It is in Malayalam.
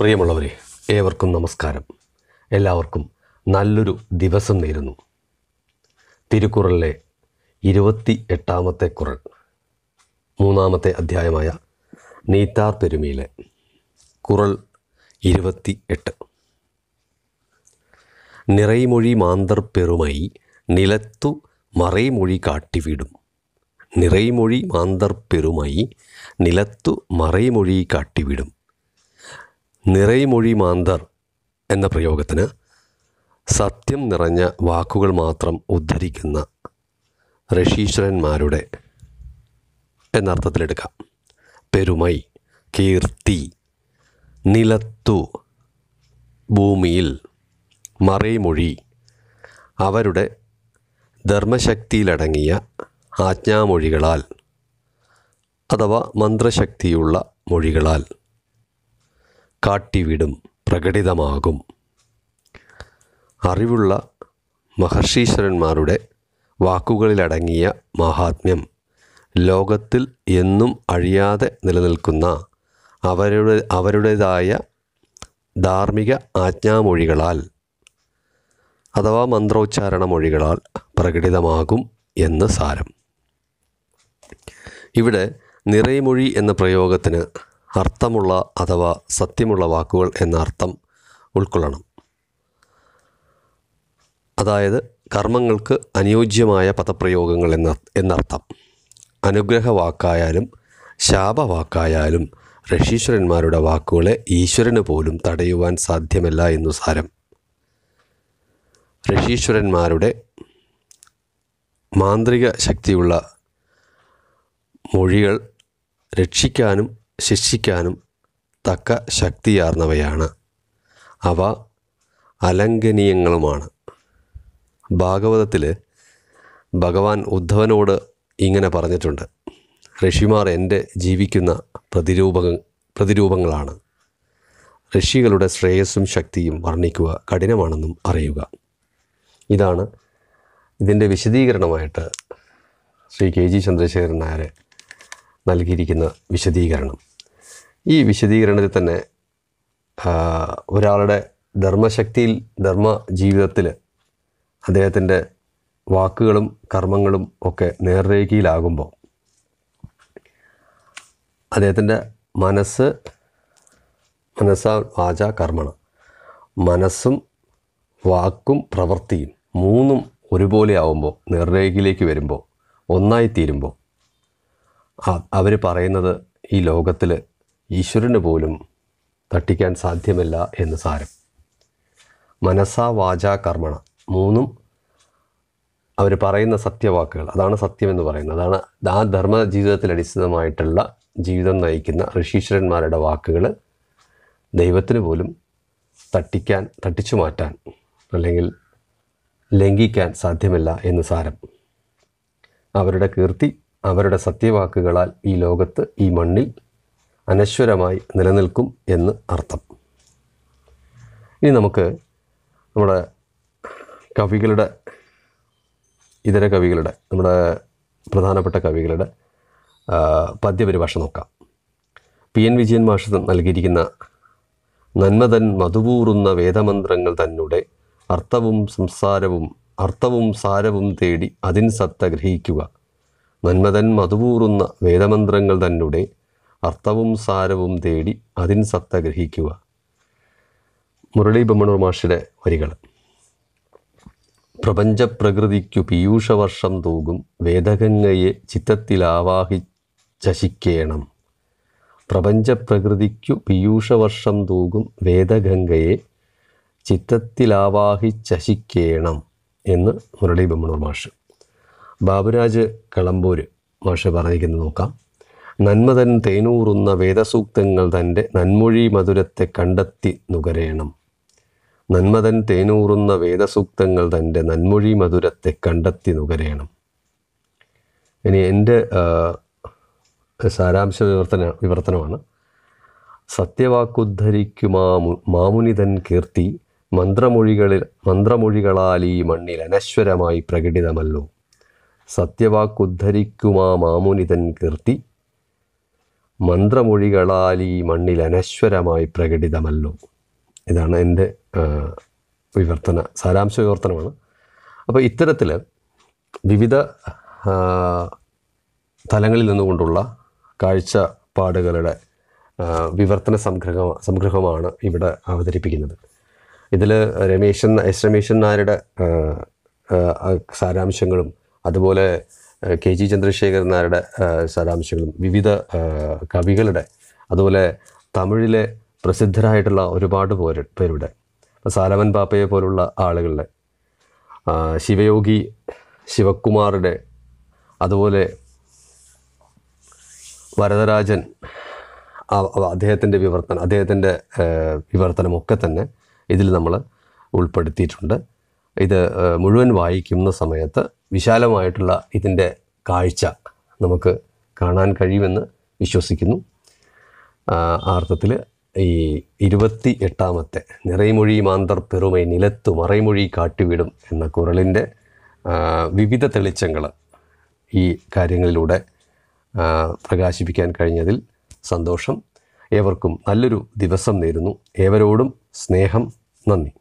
പ്രിയമുള്ളവരെ ഏവർക്കും നമസ്കാരം എല്ലാവർക്കും നല്ലൊരു ദിവസം നേരുന്നു തിരുക്കുറളിലെ ഇരുപത്തി എട്ടാമത്തെ കുറൾ മൂന്നാമത്തെ അധ്യായമായ നീത്താർ പെരുമയിലെ കുറൾ ഇരുപത്തി എട്ട് നിറൈമൊഴി മാന്തർ പെറുമായി നിലത്തു മറൈമൊഴി കാട്ടിവിടും നിറൈമൊഴി മാന്തർ പെറുമായി നിലത്തു മറൈമൊഴി കാട്ടിവിടും നിറയുമൊഴി മാന്തർ എന്ന പ്രയോഗത്തിന് സത്യം നിറഞ്ഞ വാക്കുകൾ മാത്രം ഉദ്ധരിക്കുന്ന ഋഷീശ്വരന്മാരുടെ എന്നർത്ഥത്തിലെടുക്കാം പെരുമൈ കീർത്തി നിലത്തു ഭൂമിയിൽ മറൈമൊഴി അവരുടെ ധർമ്മശക്തിയിലടങ്ങിയ ആജ്ഞാമൊഴികളാൽ അഥവാ മന്ത്രശക്തിയുള്ള മൊഴികളാൽ കാട്ടിവിടും പ്രകടിതമാകും അറിവുള്ള മഹർഷീശ്വരന്മാരുടെ വാക്കുകളിലടങ്ങിയ മഹാത്മ്യം ലോകത്തിൽ എന്നും അഴിയാതെ നിലനിൽക്കുന്ന അവരുടെ അവരുടേതായ ധാർമ്മിക ആജ്ഞാമൊഴികളാൽ അഥവാ മന്ത്രോച്ചാരണ മൊഴികളാൽ പ്രകടിതമാകും എന്ന് സാരം ഇവിടെ നിറയമൊഴി എന്ന പ്രയോഗത്തിന് അർത്ഥമുള്ള അഥവാ സത്യമുള്ള വാക്കുകൾ എന്ന അർത്ഥം ഉൾക്കൊള്ളണം അതായത് കർമ്മങ്ങൾക്ക് അനുയോജ്യമായ പദപ്രയോഗങ്ങൾ എന്ന എന്നർത്ഥം അനുഗ്രഹ വാക്കായാലും ശാപവാക്കായാലും ഋഷീശ്വരന്മാരുടെ വാക്കുകളെ ഈശ്വരന് പോലും തടയുവാൻ സാധ്യമല്ല എന്നു സാരം ഋഷീശ്വരന്മാരുടെ മാന്ത്രിക ശക്തിയുള്ള മൊഴികൾ രക്ഷിക്കാനും ശിക്ഷിക്കാനും തക്ക ശക്തിയാർന്നവയാണ് അവ അലംഘനീയങ്ങളുമാണ് ഭാഗവതത്തിൽ ഭഗവാൻ ഉദ്ധവനോട് ഇങ്ങനെ പറഞ്ഞിട്ടുണ്ട് ഋഷിമാർ എൻ്റെ ജീവിക്കുന്ന പ്രതിരൂപ പ്രതിരൂപങ്ങളാണ് ഋഷികളുടെ ശ്രേയസ്സും ശക്തിയും വർണ്ണിക്കുക കഠിനമാണെന്നും അറിയുക ഇതാണ് ഇതിൻ്റെ വിശദീകരണമായിട്ട് ശ്രീ കെ ജി ചന്ദ്രശേഖരൻ നായർ നൽകിയിരിക്കുന്ന വിശദീകരണം ഈ വിശദീകരണത്തിൽ തന്നെ ഒരാളുടെ ധർമ്മശക്തിയിൽ ധർമ്മ ജീവിതത്തിൽ അദ്ദേഹത്തിൻ്റെ വാക്കുകളും കർമ്മങ്ങളും ഒക്കെ നേർരേഖയിലാകുമ്പോൾ അദ്ദേഹത്തിൻ്റെ മനസ്സ് മനസ്സാ വാച കർമ്മണ മനസ്സും വാക്കും പ്രവൃത്തിയും മൂന്നും ഒരുപോലെ ആവുമ്പോൾ നേർരേഖയിലേക്ക് വരുമ്പോൾ ഒന്നായി അവർ പറയുന്നത് ഈ ലോകത്തിൽ ഈശ്വരന് പോലും തട്ടിക്കാൻ സാധ്യമല്ല എന്ന് സാരം മനസ്സാ വാചാ കർമ്മണ മൂന്നും അവർ പറയുന്ന സത്യവാക്കുകൾ അതാണ് സത്യം എന്ന് പറയുന്നത് അതാണ് ആ ധർമ്മ ജീവിതത്തിൽ അടിസ്ഥിതമായിട്ടുള്ള ജീവിതം നയിക്കുന്ന ഋഷീശ്വരന്മാരുടെ വാക്കുകൾ ദൈവത്തിന് പോലും തട്ടിക്കാൻ തട്ടിച്ചു മാറ്റാൻ അല്ലെങ്കിൽ ലംഘിക്കാൻ സാധ്യമല്ല എന്ന് സാരം അവരുടെ കീർത്തി അവരുടെ സത്യവാക്കുകളാൽ ഈ ലോകത്ത് ഈ മണ്ണിൽ അനശ്വരമായി നിലനിൽക്കും എന്ന് അർത്ഥം ഇനി നമുക്ക് നമ്മുടെ കവികളുടെ ഇതര കവികളുടെ നമ്മുടെ പ്രധാനപ്പെട്ട കവികളുടെ പദ്യപരിഭാഷ നോക്കാം പി എൻ വിജയൻ മാഷ നൽകിയിരിക്കുന്ന നന്മതൻ മധുപൂറുന്ന വേദമന്ത്രങ്ങൾ തന്നെ അർത്ഥവും സംസാരവും അർത്ഥവും സാരവും തേടി അതിൻ സത്ത ഗ്രഹിക്കുക നന്മതൻ മധുപൂറുന്ന വേദമന്ത്രങ്ങൾ തന്നെ അർത്ഥവും സാരവും തേടി അതിൻ സത്ത ഗ്രഹിക്കുക മുരളി ബമ്മണൂർ മാഷിയുടെ വരികൾ പ്രപഞ്ചപ്രകൃതിക്കു പീയൂഷവർഷം തൂകും വേദഗംഗയെ ആവാഹി ചശിക്കേണം പ്രപഞ്ചപ്രകൃതിക്കു പീയൂഷവർഷം തൂകും വേദഗംഗയെ ചിത്തത്തിലാവാഹി ചശിക്കേണം എന്ന് മുരളി ബമ്മണൂർ മാഷ് ബാബുരാജ് കളമ്പൂര് മാഷ് പറഞ്ഞിരിക്കുന്നത് നോക്കാം നന്മതൻ തേനൂറുന്ന വേദസൂക്തങ്ങൾ തൻ്റെ നന്മൊഴി മധുരത്തെ കണ്ടെത്തി നുകരേണം നന്മതൻ തേനൂറുന്ന വേദസൂക്തങ്ങൾ തൻ്റെ നന്മൊഴി മധുരത്തെ കണ്ടെത്തി നുകരേണം ഇനി എൻ്റെ സാരാംശ വിവർത്തന വിവർത്തനമാണ് സത്യവാക്കുദ്ധരിക്കുമാ മാമുനിതൻ കീർത്തി മന്ത്രമൊഴികളിൽ മന്ത്രമൊഴികളാൽ ഈ മണ്ണിൽ അനശ്വരമായി പ്രകടിതമല്ലോ സത്യവാക്കുദ്ധരിക്കുമാ മാമുനിതൻ കീർത്തി മന്ത്രമൊഴികളാൽ ഈ മണ്ണിൽ അനശ്വരമായി പ്രകടിതമല്ലോ ഇതാണ് എൻ്റെ വിവർത്തന സാരാംശ വിവർത്തനമാണ് അപ്പോൾ ഇത്തരത്തിൽ വിവിധ തലങ്ങളിൽ നിന്നുകൊണ്ടുള്ള കാഴ്ചപ്പാടുകളുടെ വിവർത്തന സംഗ്രഹ സംഗ്രഹമാണ് ഇവിടെ അവതരിപ്പിക്കുന്നത് ഇതിൽ രമേശൻ എസ് രമേശൻ നായരുടെ സാരാംശങ്ങളും അതുപോലെ കെ ജി ചന്ദ്രശേഖരൻ നായരുടെ സാരാംശങ്ങളും വിവിധ കവികളുടെ അതുപോലെ തമിഴിലെ പ്രസിദ്ധരായിട്ടുള്ള ഒരുപാട് പോര പേരുടെ സാലമൻ പാപ്പയെ പോലുള്ള ആളുകളുടെ ശിവയോഗി ശിവകുമാറുടെ അതുപോലെ വരദരാജൻ അദ്ദേഹത്തിൻ്റെ വിവർത്തനം അദ്ദേഹത്തിൻ്റെ വിവർത്തനമൊക്കെ തന്നെ ഇതിൽ നമ്മൾ ഉൾപ്പെടുത്തിയിട്ടുണ്ട് ഇത് മുഴുവൻ വായിക്കുന്ന സമയത്ത് വിശാലമായിട്ടുള്ള ഇതിൻ്റെ കാഴ്ച നമുക്ക് കാണാൻ കഴിയുമെന്ന് വിശ്വസിക്കുന്നു ആർത്ഥത്തിൽ അർത്ഥത്തിൽ ഈ ഇരുപത്തി എട്ടാമത്തെ നിറൈമൊഴി മാന്തർ പെറുമൈ നിലത്തു മറൈമൊഴി കാട്ടിവിടും എന്ന കുരളിൻ്റെ വിവിധ തെളിച്ചങ്ങൾ ഈ കാര്യങ്ങളിലൂടെ പ്രകാശിപ്പിക്കാൻ കഴിഞ്ഞതിൽ സന്തോഷം ഏവർക്കും നല്ലൊരു ദിവസം നേരുന്നു ഏവരോടും സ്നേഹം നന്ദി